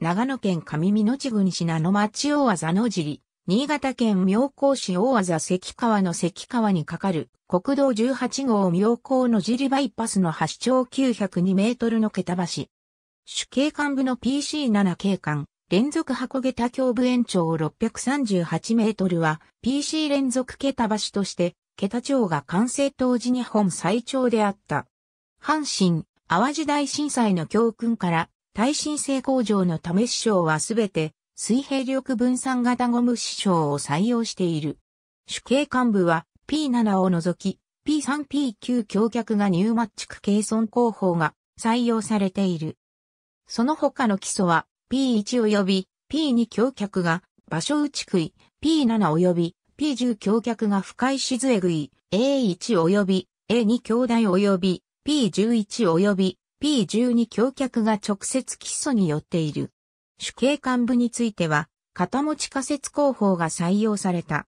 長野県上美野地郡市名の町大技野尻、新潟県妙高市大技関川の関川に架かる国道18号妙高の尻バイパスの発丁902メートルの桁橋。主警官部の PC7 警官、連続箱桁橋部延長638メートルは PC 連続桁橋として桁町が完成当時日本最長であった。阪神、淡路大震災の教訓から耐震性向上のため支障はすべて水平力分散型ゴム支障を採用している。主計幹部は P7 を除き P3P9 橋脚がニューマッチクケイソン工法が採用されている。その他の基礎は P1 及び P2 橋脚が場所打ち食い、P7 及び P10 橋脚が深いしずえ食い、A1 及び A2 兄弟及び P11 及び P12 橋脚が直接基礎によっている。主景幹部については、片持ち仮設工法が採用された。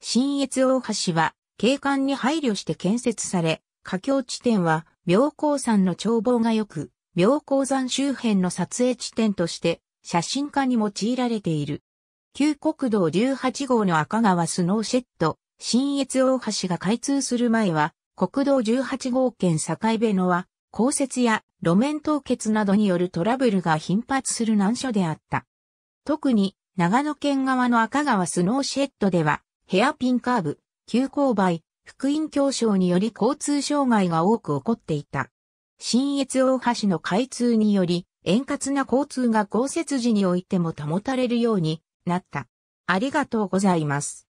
新越大橋は、景観に配慮して建設され、架橋地点は、妙高山の眺望が良く、妙高山周辺の撮影地点として、写真家に用いられている。旧国道18号の赤川スノーシェット、新越大橋が開通する前は、国道18号県境辺野は、降雪や路面凍結などによるトラブルが頻発する難所であった。特に、長野県側の赤川スノーシェッドでは、ヘアピンカーブ、急勾配、福音競争により交通障害が多く起こっていた。新越大橋の開通により、円滑な交通が豪雪時においても保たれるようになった。ありがとうございます。